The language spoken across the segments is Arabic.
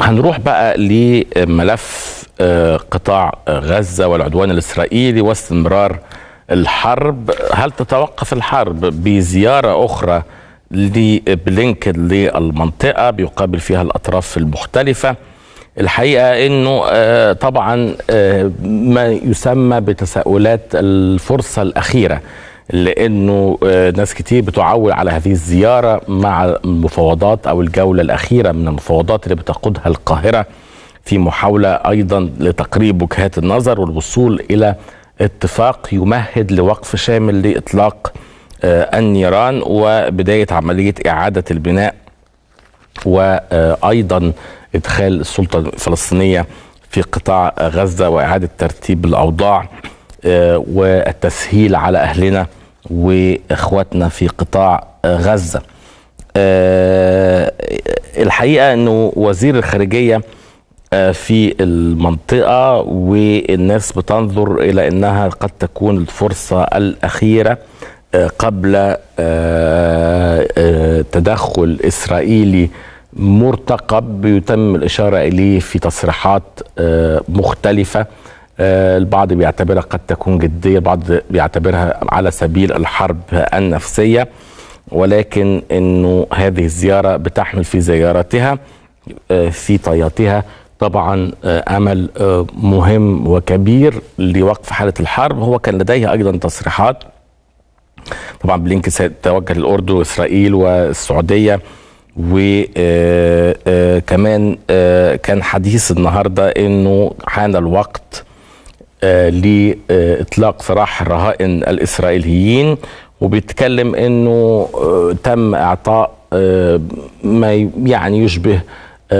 هنروح بقى لملف آه، قطاع آه، غزة والعدوان الإسرائيلي واستمرار الحرب هل تتوقف الحرب بزيارة أخرى لبلينكن للمنطقة بيقابل فيها الأطراف المختلفة الحقيقة أنه آه، طبعا ما يسمى بتساؤلات الفرصة الأخيرة لانه آه، ناس كتير بتعول على هذه الزياره مع المفاوضات او الجوله الاخيره من المفاوضات اللي بتقودها القاهره في محاوله ايضا لتقريب وجهات النظر والوصول الى اتفاق يمهد لوقف شامل لاطلاق آه، النيران وبدايه عمليه اعاده البناء وايضا ادخال السلطه الفلسطينيه في قطاع غزه واعاده ترتيب الاوضاع آه، والتسهيل على اهلنا واخواتنا في قطاع آه، غزه آه، الحقيقه انه وزير الخارجيه آه، في المنطقه والناس بتنظر الى انها قد تكون الفرصه الاخيره قبل تدخل اسرائيلي مرتقب يتم الاشاره اليه في تصريحات مختلفه آه، البعض بيعتبرها قد تكون جدية البعض بيعتبرها على سبيل الحرب النفسية ولكن أنه هذه الزيارة بتحمل في زيارتها آه، في طياتها طبعا آه، امل مهم وكبير لوقف حاله الحرب هو كان لديه ايضا تصريحات طبعا بلينك توجه للاردن واسرائيل والسعوديه وكمان كان حديث النهارده انه حان الوقت آه، لاطلاق سراح الرهائن الاسرائيليين وبيتكلم انه آه، تم اعطاء آه، ما يعني يشبه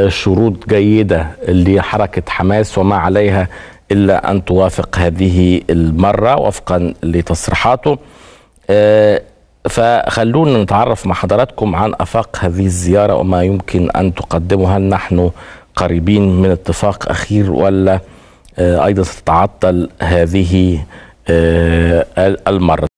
شروط جيده لحركه حماس وما عليها الا ان توافق هذه المره وفقا لتصريحاته فخلونا نتعرف مع حضراتكم عن افاق هذه الزياره وما يمكن ان تقدمها هل نحن قريبين من اتفاق اخير ولا آه، ايضا ستتعطل هذه آه، المره